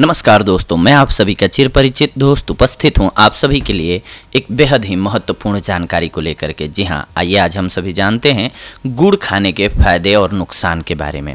नमस्कार दोस्तों मैं आप सभी का चिर परिचित दोस्त उपस्थित हूं आप सभी के लिए एक बेहद ही महत्वपूर्ण जानकारी को लेकर के जी हां आइए आज हम सभी जानते हैं गुड़ खाने के फायदे और नुकसान के बारे में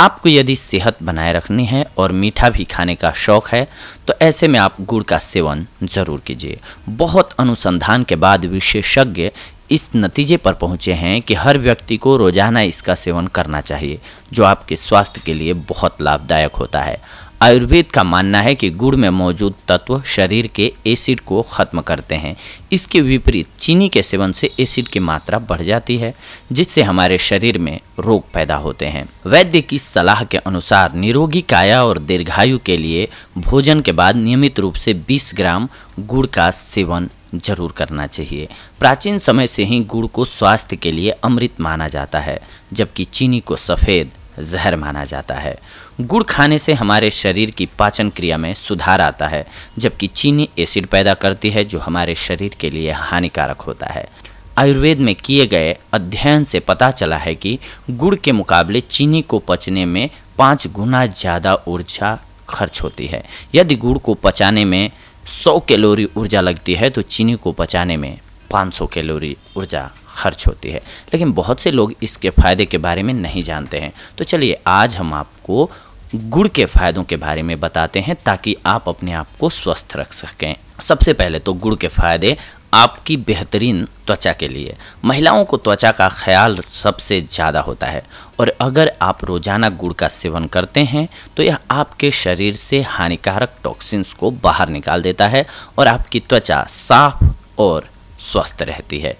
आपको यदि सेहत बनाए रखनी है और मीठा भी खाने का शौक़ है तो ऐसे में आप गुड़ का सेवन ज़रूर कीजिए बहुत अनुसंधान के बाद विशेषज्ञ इस नतीजे पर पहुंचे हैं कि हर व्यक्ति को रोज़ाना इसका सेवन करना चाहिए जो आपके स्वास्थ्य के लिए बहुत लाभदायक होता है आयुर्वेद का मानना है कि गुड़ में मौजूद तत्व शरीर के एसिड को ख़त्म करते हैं इसके विपरीत चीनी के सेवन से एसिड की मात्रा बढ़ जाती है जिससे हमारे शरीर में रोग पैदा होते हैं वैद्य की सलाह के अनुसार निरोगी काया और दीर्घायु के लिए भोजन के बाद नियमित रूप से 20 ग्राम गुड़ का सेवन जरूर करना चाहिए प्राचीन समय से ही गुड़ को स्वास्थ्य के लिए अमृत माना जाता है जबकि चीनी को सफ़ेद जहर माना जाता है गुड़ खाने से हमारे शरीर की पाचन क्रिया में सुधार आता है जबकि चीनी एसिड पैदा करती है जो हमारे शरीर के लिए हानिकारक होता है आयुर्वेद में किए गए अध्ययन से पता चला है कि गुड़ के मुकाबले चीनी को पचने में पाँच गुना ज़्यादा ऊर्जा खर्च होती है यदि गुड़ को पचाने में 100 कैलोरी ऊर्जा लगती है तो चीनी को पचाने में 500 कैलोरी ऊर्जा खर्च होती है लेकिन बहुत से लोग इसके फ़ायदे के बारे में नहीं जानते हैं तो चलिए आज हम आपको गुड़ के फ़ायदों के बारे में बताते हैं ताकि आप अपने आप को स्वस्थ रख सकें सबसे पहले तो गुड़ के फ़ायदे आपकी बेहतरीन त्वचा के लिए महिलाओं को त्वचा का ख्याल सबसे ज़्यादा होता है और अगर आप रोज़ाना गुड़ का सेवन करते हैं तो यह आपके शरीर से हानिकारक टॉक्सिन्स को बाहर निकाल देता है और आपकी त्वचा साफ और स्वस्थ रहती है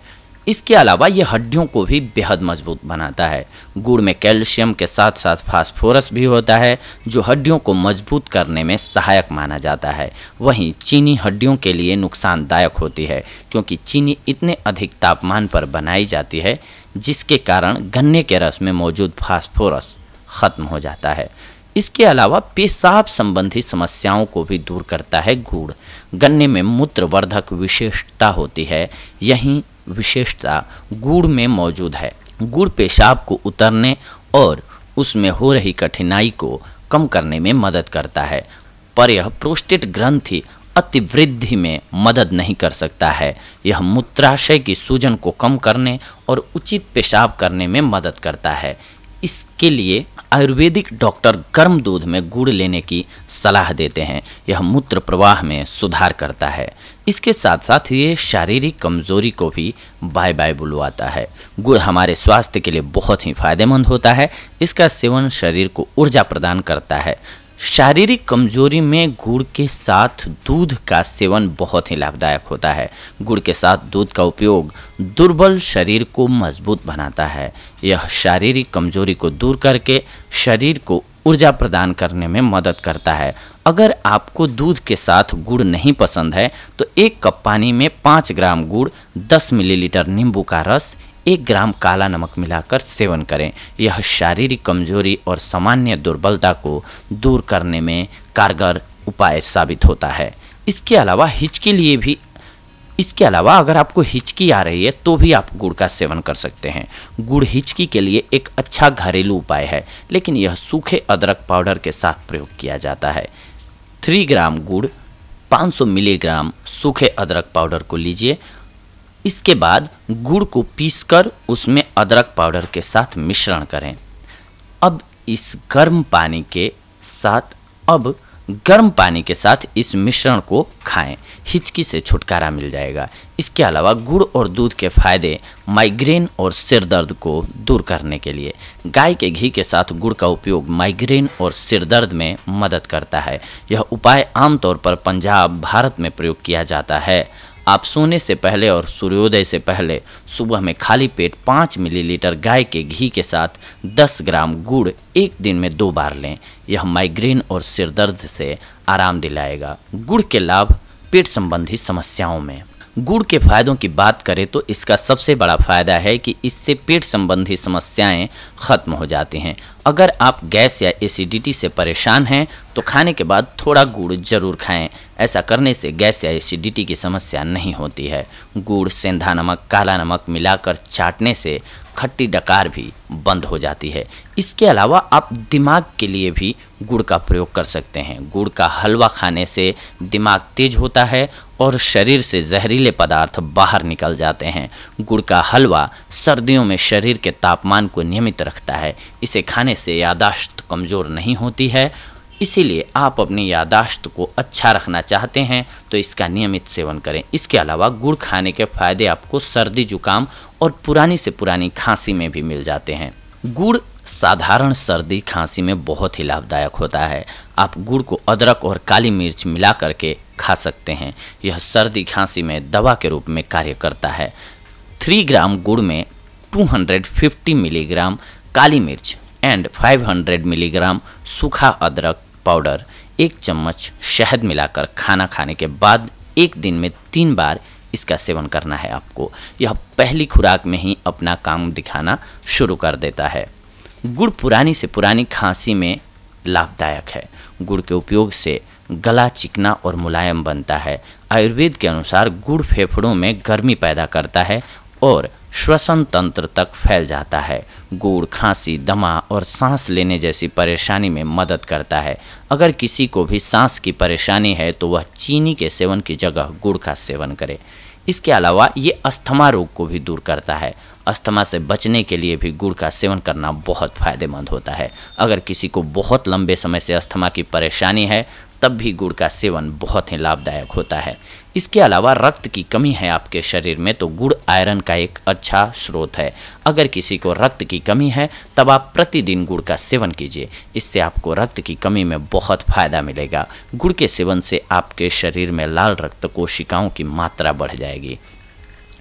इसके अलावा ये हड्डियों को भी बेहद मजबूत बनाता है गुड़ में कैल्शियम के साथ साथ फास्फोरस भी होता है जो हड्डियों को मजबूत करने में सहायक माना जाता है वहीं चीनी हड्डियों के लिए नुकसानदायक होती है क्योंकि चीनी इतने अधिक तापमान पर बनाई जाती है जिसके कारण गन्ने के रस में मौजूद फास्फोरस ख़त्म हो जाता है इसके अलावा पेशाब संबंधी समस्याओं को भी दूर करता है गुड़ गन्ने में मूत्रवर्धक विशेषता होती है यही विशेषता गुड़ में मौजूद है गुड़ पेशाब को उतरने और उसमें हो रही कठिनाई को कम करने में मदद करता है पर यह प्रोस्टेट ग्रंथि अतिवृद्धि में मदद नहीं कर सकता है यह मूत्राशय की सूजन को कम करने और उचित पेशाब करने में मदद करता है इसके लिए आयुर्वेदिक डॉक्टर गर्म दूध में गुड़ लेने की सलाह देते हैं यह मूत्र प्रवाह में सुधार करता है इसके साथ साथ ये शारीरिक कमजोरी को भी बाय बाय बुलवाता है गुड़ हमारे स्वास्थ्य के लिए बहुत ही फायदेमंद होता है इसका सेवन शरीर को ऊर्जा प्रदान करता है शारीरिक कमजोरी में गुड़ के साथ दूध का सेवन बहुत ही लाभदायक होता है गुड़ के साथ दूध का उपयोग दुर्बल शरीर को मजबूत बनाता है यह शारीरिक कमजोरी को दूर करके शरीर को ऊर्जा प्रदान करने में मदद करता है अगर आपको दूध के साथ गुड़ नहीं पसंद है तो एक कप पानी में पाँच ग्राम गुड़ दस मिलीलीटर नींबू का रस एक ग्राम काला नमक मिलाकर सेवन करें यह शारीरिक कमजोरी और सामान्य दुर्बलता को दूर करने में कारगर उपाय साबित होता है इसके अलावा हिचके लिए भी इसके अलावा अगर आपको हिचकी आ रही है तो भी आप गुड़ का सेवन कर सकते हैं गुड़ हिचकी के लिए एक अच्छा घरेलू उपाय है लेकिन यह सूखे अदरक पाउडर के साथ प्रयोग किया जाता है थ्री ग्राम गुड़ 500 मिलीग्राम सूखे अदरक पाउडर को लीजिए इसके बाद गुड़ को पीसकर उसमें अदरक पाउडर के साथ मिश्रण करें अब इस गर्म पानी के साथ अब गर्म पानी के साथ इस मिश्रण को खाएं हिचकी से छुटकारा मिल जाएगा इसके अलावा गुड़ और दूध के फायदे माइग्रेन और सिर दर्द को दूर करने के लिए गाय के घी के साथ गुड़ का उपयोग माइग्रेन और सिर दर्द में मदद करता है यह उपाय आमतौर पर पंजाब भारत में प्रयोग किया जाता है आप सोने से पहले और सूर्योदय से पहले सुबह में खाली पेट पाँच मिलीलीटर गाय के घी के साथ दस ग्राम गुड़ एक दिन में दो बार लें यह माइग्रेन और सिरदर्द से आराम दिलाएगा गुड़ के लाभ पेट संबंधी समस्याओं में गुड़ के फायदों की बात करें तो इसका सबसे बड़ा फ़ायदा है कि इससे पेट संबंधी समस्याएं ख़त्म हो जाती हैं अगर आप गैस या एसिडिटी से परेशान हैं तो खाने के बाद थोड़ा गुड़ ज़रूर खाएं ऐसा करने से गैस या एसिडिटी की समस्या नहीं होती है गुड़ सेंधा नमक काला नमक मिलाकर चाटने से खट्टी डकार भी बंद हो जाती है इसके अलावा आप दिमाग के लिए भी गुड़ का प्रयोग कर सकते हैं गुड़ का हलवा खाने से दिमाग तेज होता है और शरीर से जहरीले पदार्थ बाहर निकल जाते हैं गुड़ का हलवा सर्दियों में शरीर के तापमान को नियमित रखता है इसे खाने से यादाश्त कमज़ोर नहीं होती है इसीलिए आप अपनी यादाश्त को अच्छा रखना चाहते हैं तो इसका नियमित सेवन करें इसके अलावा गुड़ खाने के फायदे आपको सर्दी जुकाम और पुरानी से पुरानी खांसी में भी मिल जाते हैं गुड़ साधारण सर्दी खांसी में बहुत ही लाभदायक होता है आप गुड़ को अदरक और काली मिर्च मिला करके खा सकते हैं यह सर्दी खांसी में दवा के रूप में कार्य करता है थ्री ग्राम गुड़ में 250 मिलीग्राम काली मिर्च एंड 500 मिलीग्राम सूखा अदरक पाउडर एक चम्मच शहद मिलाकर खाना खाने के बाद एक दिन में तीन बार इसका सेवन करना है आपको यह पहली खुराक में ही अपना काम दिखाना शुरू कर देता है गुड़ पुरानी से पुरानी खांसी में लाभदायक है गुड़ के उपयोग से गला चिकना और मुलायम बनता है आयुर्वेद के अनुसार गुड़ फेफड़ों में गर्मी पैदा करता है और श्वसन तंत्र तक फैल जाता है गुड़ खांसी दमा और सांस लेने जैसी परेशानी में मदद करता है अगर किसी को भी सांस की परेशानी है तो वह चीनी के सेवन की जगह गुड़ का सेवन करे इसके अलावा ये अस्थमा रोग को भी दूर करता है अस्थमा से बचने के लिए भी गुड़ का सेवन करना बहुत फायदेमंद होता है अगर किसी को बहुत लंबे समय से अस्थमा की परेशानी है तब भी गुड़ का सेवन बहुत ही लाभदायक होता है इसके अलावा रक्त की कमी है आपके शरीर में तो गुड़ आयरन का एक अच्छा स्रोत है अगर किसी को रक्त की कमी है तब आप प्रतिदिन गुड़ का सेवन कीजिए इससे आपको रक्त की कमी में बहुत फायदा मिलेगा गुड़ के सेवन से आपके शरीर में लाल रक्त कोशिकाओं की मात्रा बढ़ जाएगी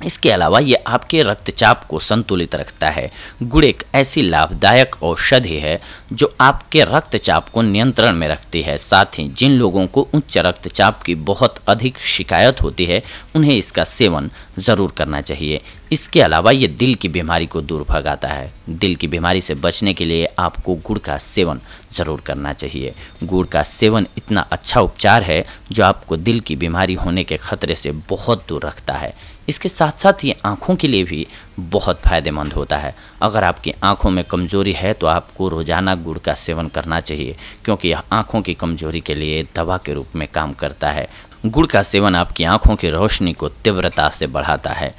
इसके अलावा ये आपके रक्तचाप को संतुलित रखता है गुड़ एक ऐसी लाभदायक औषधि है जो आपके रक्तचाप को नियंत्रण में रखती है साथ ही जिन लोगों को उच्च रक्तचाप की बहुत अधिक शिकायत होती है उन्हें इसका सेवन ज़रूर करना चाहिए इसके अलावा ये दिल की बीमारी को दूर भगाता है दिल की बीमारी से बचने के लिए आपको गुड़ का सेवन ज़रूर करना चाहिए गुड़ का सेवन इतना अच्छा उपचार है जो आपको दिल की बीमारी होने के खतरे से बहुत दूर रखता है इसके साथ साथ ये आँखों के लिए भी बहुत फ़ायदेमंद होता है अगर आपकी आँखों में कमज़ोरी है तो आपको रोज़ाना गुड़ का सेवन करना चाहिए क्योंकि यह आँखों की कमज़ोरी के लिए दवा के रूप में काम करता है गुड़ का सेवन आपकी आँखों की रोशनी को तीव्रता से बढ़ाता है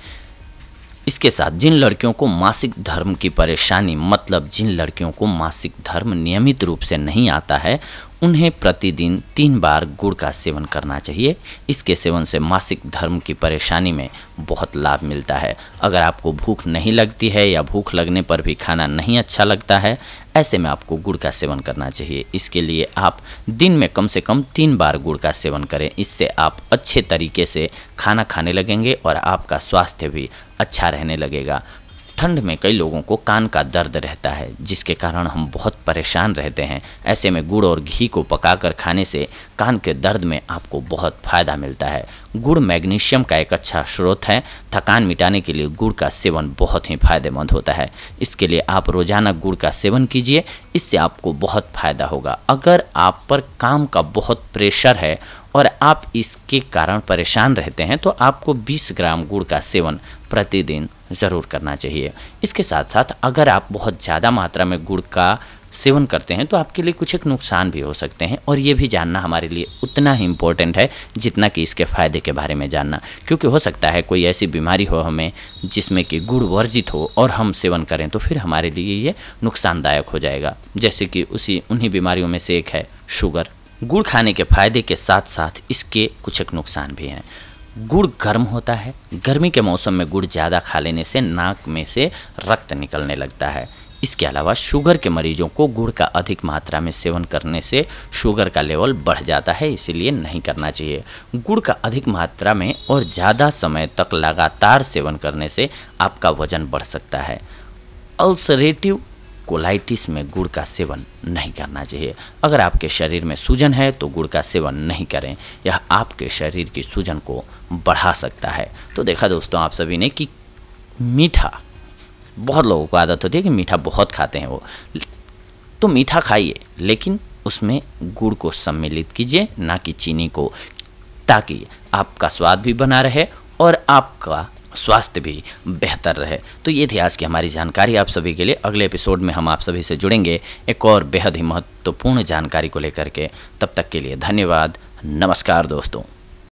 इसके साथ जिन लड़कियों को मासिक धर्म की परेशानी मतलब जिन लड़कियों को मासिक धर्म नियमित रूप से नहीं आता है उन्हें प्रतिदिन तीन बार गुड़ का सेवन करना चाहिए इसके सेवन से मासिक धर्म की परेशानी में बहुत लाभ मिलता है अगर आपको भूख नहीं लगती है या भूख लगने पर भी खाना नहीं अच्छा लगता है ऐसे में आपको गुड़ का सेवन करना चाहिए इसके लिए आप दिन में कम से कम तीन बार गुड़ का सेवन करें इससे आप अच्छे तरीके से खाना खाने लगेंगे और आपका स्वास्थ्य भी अच्छा रहने लगेगा ठंड में कई लोगों को कान का दर्द रहता है जिसके कारण हम बहुत परेशान रहते हैं ऐसे में गुड़ और घी को पकाकर खाने से कान के दर्द में आपको बहुत फायदा मिलता है गुड़ मैग्नीशियम का एक अच्छा स्रोत है थकान मिटाने के लिए गुड़ का सेवन बहुत ही फायदेमंद होता है इसके लिए आप रोजाना गुड़ का सेवन कीजिए इससे आपको बहुत फायदा होगा अगर आप पर काम का बहुत प्रेशर है और आप इसके कारण परेशान रहते हैं तो आपको 20 ग्राम गुड़ का सेवन प्रतिदिन ज़रूर करना चाहिए इसके साथ साथ अगर आप बहुत ज़्यादा मात्रा में गुड़ का सेवन करते हैं तो आपके लिए कुछ एक नुकसान भी हो सकते हैं और ये भी जानना हमारे लिए उतना ही इम्पोर्टेंट है जितना कि इसके फ़ायदे के बारे में जानना क्योंकि हो सकता है कोई ऐसी बीमारी हो हमें जिसमें कि गुड़ वर्जित हो और हम सेवन करें तो फिर हमारे लिए ये नुकसानदायक हो जाएगा जैसे कि उसी उन्हीं बीमारियों में से एक है शुगर गुड़ खाने के फ़ायदे के साथ साथ इसके कुछ एक नुकसान भी हैं गुड़ गर्म होता है गर्मी के मौसम में गुड़ ज़्यादा खा लेने से नाक में से रक्त निकलने लगता है इसके अलावा शुगर के मरीजों को गुड़ का अधिक मात्रा में सेवन करने से शुगर का लेवल बढ़ जाता है इसीलिए नहीं करना चाहिए गुड़ का अधिक मात्रा में और ज़्यादा समय तक लगातार सेवन करने से आपका वजन बढ़ सकता है अल्सरेटिव कोलाइटिस में गुड़ का सेवन नहीं करना चाहिए अगर आपके शरीर में सूजन है तो गुड़ का सेवन नहीं करें यह आपके शरीर की सूजन को बढ़ा सकता है तो देखा दोस्तों आप सभी ने कि मीठा बहुत लोगों को आदत होती है कि मीठा बहुत खाते हैं वो तो मीठा खाइए लेकिन उसमें गुड़ को सम्मिलित कीजिए ना कि चीनी को ताकि आपका स्वाद भी बना रहे और आपका स्वास्थ्य भी बेहतर रहे तो ये थी आज की हमारी जानकारी आप सभी के लिए अगले एपिसोड में हम आप सभी से जुड़ेंगे एक और बेहद ही महत्वपूर्ण जानकारी को लेकर के तब तक के लिए धन्यवाद नमस्कार दोस्तों